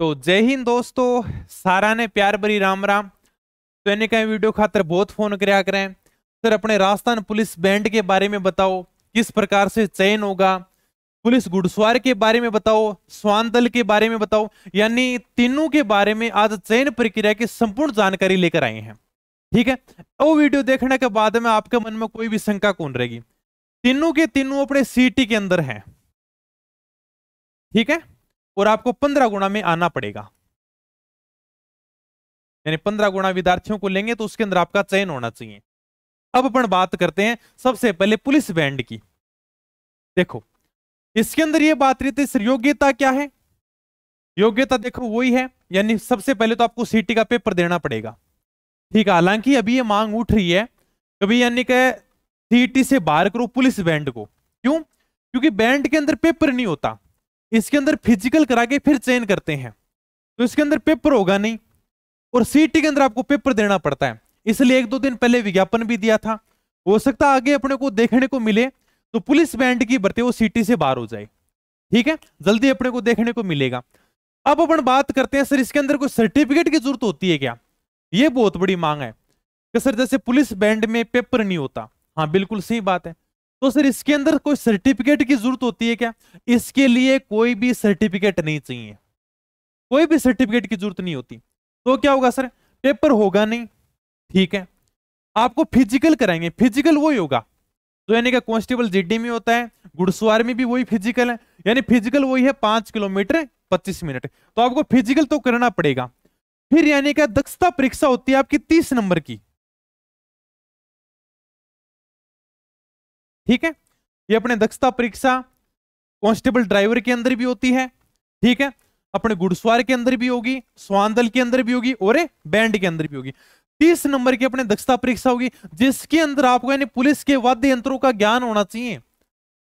तो जय हिंद दोस्तों सारा ने प्यार भरी राम राम तो इन्हें कहीं वीडियो खातर बहुत फोन कराया करें सर अपने राजस्थान पुलिस बैंड के बारे में बताओ किस प्रकार से चयन होगा पुलिस घुड़सवार के बारे में बताओ स्वान दल के बारे में बताओ यानी तीनों के बारे में आज चयन प्रक्रिया की संपूर्ण जानकारी लेकर आए हैं ठीक है वो वीडियो देखने के बाद में आपके मन में कोई भी शंका कौन रहेगी तीनों के तीनों अपने सीटी के अंदर हैं ठीक है और आपको पंद्रह गुणा में आना पड़ेगा यानी पंद्रह गुणा विद्यार्थियों को लेंगे तो उसके अंदर आपका चयन होना चाहिए अब अपन बात करते हैं सबसे पहले पुलिस बैंड की देखो इसके अंदर यह बात रही थी योग्यता क्या है योग्यता देखो वही है यानी सबसे पहले तो आपको सीटी का पेपर देना पड़ेगा ठीक है हालांकि अभी ये मांग उठ रही है कभी यानी कि सीटी से बाहर करो पुलिस बैंड को क्यों क्योंकि बैंड के अंदर पेपर नहीं होता इसके अंदर फिजिकल करा के फिर चेन करते हैं तो इसके अंदर पेपर होगा नहीं और सीटी के अंदर आपको पेपर देना पड़ता है इसलिए एक दो दिन पहले विज्ञापन भी दिया था हो सकता आगे अपने को देखने को मिले तो पुलिस बैंड की बरते वो सीटी से बाहर हो जाए ठीक है जल्दी अपने को देखने को मिलेगा अब अपन बात करते हैं सर इसके अंदर कोई सर्टिफिकेट की जरूरत होती है क्या ये बहुत बड़ी मांग है कि सर जैसे पुलिस बैंड में पेपर नहीं होता हाँ बिल्कुल सही बात है तो सर इसके अंदर कोई सर्टिफिकेट की जरूरत होती है क्या इसके लिए कोई भी सर्टिफिकेट नहीं चाहिए कोई भी सर्टिफिकेट की जरूरत नहीं होती तो क्या होगा सर पेपर होगा नहीं ठीक है आपको फिजिकल कराएंगे फिजिकल वही होगा तो यानी कि कॉन्स्टेबल जीडी में होता है घुड़सवार में भी वही फिजिकल है यानी फिजिकल वही है पांच किलोमीटर पच्चीस मिनट तो आपको फिजिकल तो करना पड़ेगा फिर यानी क्या दक्षता परीक्षा होती है आपकी तीस नंबर की ठीक है ये अपने दक्षता परीक्षा कांस्टेबल ड्राइवर के अंदर भी होती है ठीक है अपने घुड़सवार के अंदर भी होगी स्वानदल के अंदर भी होगी और बैंड के अंदर भी होगी तीस नंबर की अपने दक्षता परीक्षा होगी जिसके अंदर आपको यानी पुलिस के वाद्य यंत्रों का ज्ञान होना चाहिए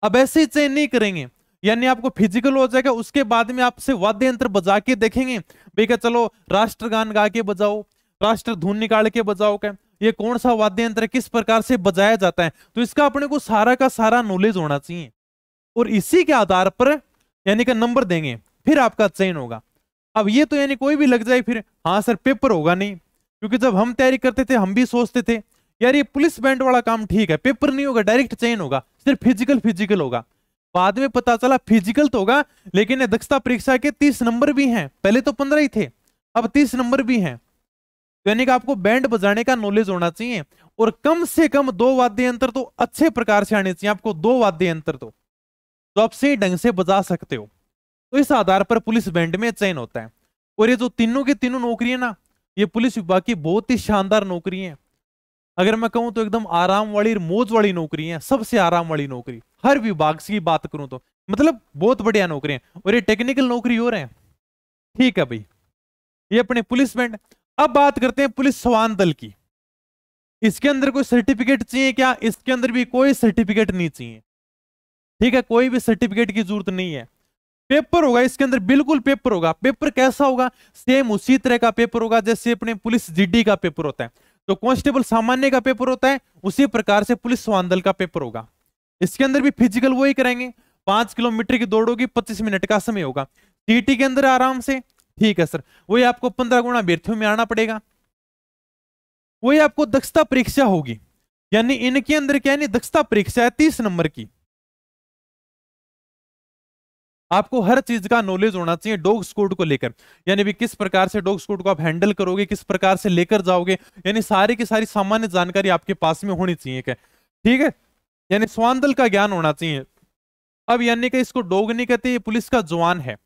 अब ऐसे ही चयन नहीं करेंगे यानी आपको फिजिकल हो जाएगा उसके बाद में आपसे वाद्य यंत्र बजा के देखेंगे भैया चलो राष्ट्रगान गा के बजाओ राष्ट्र धुन निकाल के बजाओ क्या ये कौन सा वाद्य यंत्र किस प्रकार से बजाया जाता है तो इसका अपने को सारा का सारा नॉलेज होना चाहिए और इसी के आधार पर यानी कि नंबर देंगे फिर आपका चयन होगा अब ये तो यानी कोई भी लग जाए फिर हाँ सर पेपर होगा नहीं क्योंकि जब हम तैयारी करते थे हम भी सोचते थे यार ये पुलिस बैंड वाला काम ठीक है पेपर नहीं होगा डायरेक्ट चयन होगा सिर्फ फिजिकल फिजिकल होगा बाद में पता चला फिजिकल तो होगा लेकिन दक्षता परीक्षा के तीस नंबर भी हैं पहले तो पंद्रह ही थे अब तीस नंबर भी हैं तो यानी कि आपको बैंड बजाने का नॉलेज होना चाहिए और कम से कम दो वाद्य यंत्र तो अच्छे प्रकार से आने चाहिए आपको दो वाद्य यंत्र तो।, तो आप सही ढंग से बजा सकते हो तो इस आधार पर पुलिस बैंड में चयन होता है और ये जो तीनों के तीनों नौकरी है ना ये पुलिस विभाग की बहुत ही शानदार नौकरी है अगर मैं कहूं तो एकदम आराम वाली मौज वाली नौकरी है सबसे आराम वाली नौकरी हर विभाग से की बात करूं तो मतलब बहुत बढ़िया नौकरी है और ये टेक्निकल नौकरी हो रहे हैं ठीक है भाई ये अपने पुलिस बैंड अब बात करते हैं पुलिस सवान दल की इसके अंदर कोई सर्टिफिकेट चाहिए क्या इसके अंदर भी कोई सर्टिफिकेट नहीं चाहिए ठीक है कोई भी सर्टिफिकेट की जरूरत नहीं है पेपर होगा इसके अंदर बिल्कुल पेपर होगा पेपर कैसा होगा सेम उसी तरह का पेपर होगा जैसे अपने पुलिस जीडी का पेपर होता है तो कांस्टेबल सामान्य का पेपर होता है उसी प्रकार से पुलिस स्वांदल का पेपर होगा इसके अंदर भी फिजिकल वही करेंगे पांच किलोमीटर की दौड़ होगी पच्चीस मिनट का समय होगा सीटी के अंदर आराम से ठीक है सर वही आपको पंद्रह गुणा अभ्यर्थियों में आना पड़ेगा वही आपको दक्षता परीक्षा होगी यानी इनके अंदर क्या है दक्षता परीक्षा है तीस नंबर की आपको हर चीज का नॉलेज होना चाहिए डॉग स्कोड को लेकर यानी भी किस प्रकार से डॉग स्कोड को आप हैंडल करोगे किस प्रकार से लेकर जाओगे यानी सारी की सारी सामान्य जानकारी आपके पास में होनी चाहिए क्या ठीक है यानी स्वांदल का ज्ञान होना चाहिए अब यानी कि इसको डोग नहीं कहते ये पुलिस का जवान है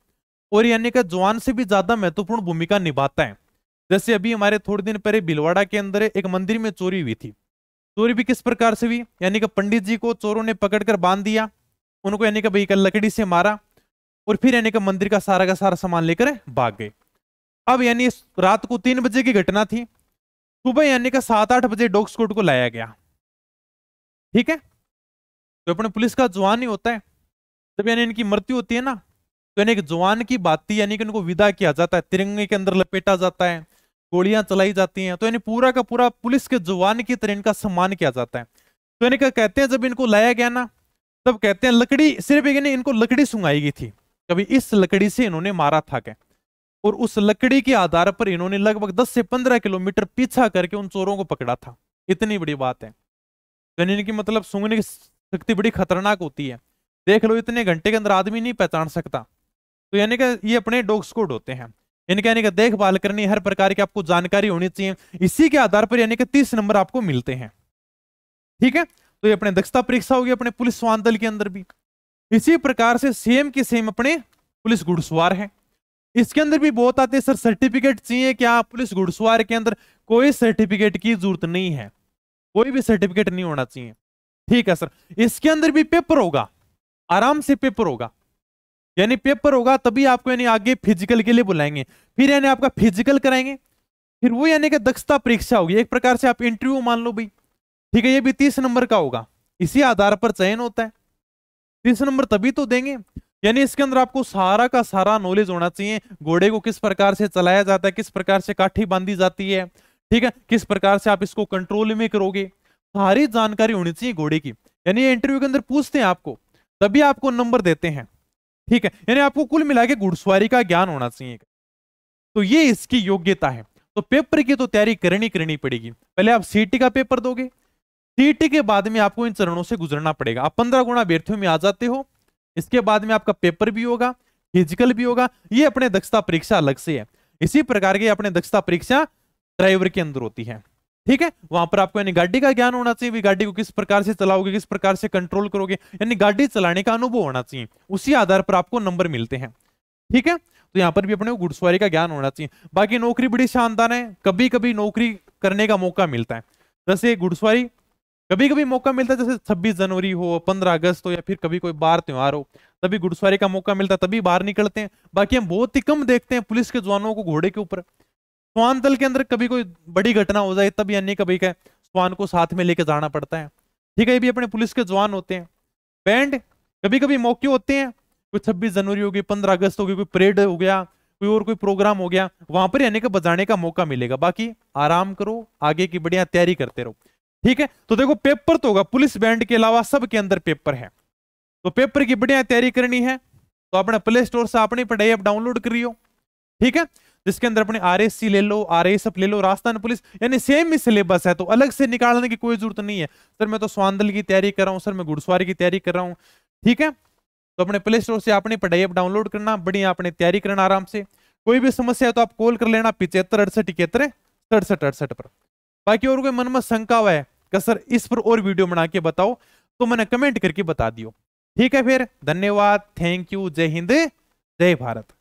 और यानी कि जवान से भी ज्यादा महत्वपूर्ण भूमिका निभाता है जैसे अभी हमारे थोड़े दिन पहले भिलवाड़ा के अंदर एक मंदिर में चोरी हुई थी चोरी भी किस प्रकार से हुई यानी कि पंडित जी को चोरों ने पकड़कर बांध दिया उनको यानी कि भाई लकड़ी से मारा और फिर यानी कि मंदिर का सारा का सारा सामान लेकर भाग गए अब यानी रात को तीन बजे की घटना थी सुबह यानी कि सात आठ बजे डॉग स्कोट को लाया गया ठीक है तो अपने पुलिस का जवान ही होता है जब यानी इनकी मृत्यु होती है ना तो यानी कि जवान की बाती यानी कि उनको विदा किया जाता है तिरंगे के अंदर लपेटा जाता है गोलियां चलाई जाती हैं तो यानी पूरा का पूरा पुलिस के जवान की तरह इनका सम्मान किया जाता है तो यानी कहते हैं जब इनको लाया गया ना तब कहते हैं लकड़ी सिर्फ यानी इनको लकड़ी सुंगाई गई थी कभी इस लकड़ी से इन्होंने मारा था क्या और उस लकड़ी के आधार पर इन्होंने लगभग दस से पंद्रह किलोमीटर पीछा करके उन चोरों को पकड़ा था इतनी बड़ी बात है तो यानी इनकी मतलब सूंघने की शक्ति बड़ी खतरनाक होती है देख लो इतने घंटे के अंदर आदमी नहीं पहचान सकता तो यानी कि ये अपने डॉग्स कोड होते हैं इनके यानी कि देखभाल करनी हर प्रकार की आपको जानकारी होनी चाहिए इसी के आधार पर यानी कि तीस नंबर आपको मिलते हैं ठीक है तो ये अपने दक्षता परीक्षा होगी अपने पुलिस स्वान दल के अंदर भी इसी प्रकार से सेम के सेम अपने पुलिस घुड़सवार है इसके अंदर भी बहुत आते हैं सर सर्टिफिकेट चाहिए क्या पुलिस घुड़सवार के अंदर कोई सर्टिफिकेट की जरूरत नहीं है कोई भी सर्टिफिकेट नहीं होना चाहिए ठीक है सर इसके अंदर भी पेपर होगा आराम से पेपर होगा यानी पेपर होगा तभी आपको यानी आगे फिजिकल के लिए बुलाएंगे फिर यानी आपका फिजिकल कराएंगे फिर वो यानी कि दक्षता परीक्षा होगी एक प्रकार से आप इंटरव्यू मान लो भाई ठीक है ये भी तीस नंबर का होगा इसी आधार पर चयन होता है तीस नंबर तभी तो देंगे यानी इसके अंदर आपको सारा का सारा नॉलेज होना चाहिए घोड़े को किस प्रकार से चलाया जाता है किस प्रकार से काठी बांधी जाती है ठीक है किस प्रकार से आप इसको कंट्रोल में करोगे सारी जानकारी होनी चाहिए घोड़े की यानी इंटरव्यू के अंदर पूछते हैं आपको तभी आपको नंबर देते हैं ठीक है यानी आपको कुल मिला के घुड़सवारी का ज्ञान होना चाहिए तो ये इसकी योग्यता है तो पेपर की तो तैयारी करनी करनी पड़ेगी पहले आप सीटी का पेपर दोगे सीटी के बाद में आपको इन चरणों से गुजरना पड़ेगा आप पंद्रह गुणा अभ्यर्थियों में आ जाते हो इसके बाद में आपका पेपर भी होगा फिजिकल भी होगा ये अपने दक्षता परीक्षा अलग से है इसी प्रकार की अपने दक्षता परीक्षा ड्राइवर के अंदर होती है ठीक है वहां पर आपको यानी गाड़ी का ज्ञान होना चाहिए गाड़ी को किस प्रकार से चलाओगे किस प्रकार से कंट्रोल करोगे यानी गाड़ी चलाने का अनुभव होना चाहिए उसी आधार पर आपको नंबर मिलते हैं ठीक है तो यहाँ पर भी अपने घुड़सवारी का ज्ञान होना चाहिए बाकी नौकरी बड़ी शानदार है कभी कभी नौकरी करने का मौका मिलता है जैसे घुड़सवारी कभी कभी मौका मिलता है जैसे छब्बीस जनवरी हो पंद्रह अगस्त हो या फिर कभी कोई बार त्यौहार हो तभी घुड़सवारी का मौका मिलता है तभी बाहर निकलते हैं बाकी हम बहुत ही कम देखते हैं पुलिस के जवानों को घोड़े के ऊपर स्वान दल के अंदर कभी कोई बड़ी घटना हो जाए तब यानी कभी क्या स्वान को साथ में लेके जाना पड़ता है ठीक है ये भी अपने पुलिस के जवान होते हैं बैंड कभी कभी मौके होते हैं कोई छब्बीस जनवरी होगी पंद्रह अगस्त होगी कोई परेड हो गया कोई और कोई प्रोग्राम हो गया वहां पर यानी कि बजाने का मौका मिलेगा बाकी आराम करो आगे की बढ़िया तैयारी करते रहो ठीक है तो देखो पेपर तो होगा पुलिस बैंड के अलावा सबके अंदर पेपर है तो पेपर की बढ़िया तैयारी करनी है तो अपने प्ले स्टोर से अपनी पढ़ाई अब डाउनलोड करियो ठीक है जिसके अंदर अपने आर ले लो आर ले लो राजस्थान पुलिस यानी सेम ही सिलेबस है तो अलग से निकालने की कोई जरूरत नहीं है सर मैं तो स्वांदल की तैयारी कर रहा हूँ सर मैं घुड़सवारी की तैयारी कर रहा हूँ ठीक है तो अपने प्ले स्टोर से अपनी पढ़ाई ऐप डाउनलोड करना बढ़िया अपने तैयारी करना आराम से कोई भी समस्या है तो आप कॉल कर लेना पिछहत्तर अड़सठ इकहत्तर सड़सठ अड़सठ पर बाकी और कोई मन में शंका हुआ है कि सर इस पर और वीडियो बना के बताओ तो मैंने कमेंट करके बता दियो ठीक है फिर धन्यवाद थैंक यू जय हिंद जय भारत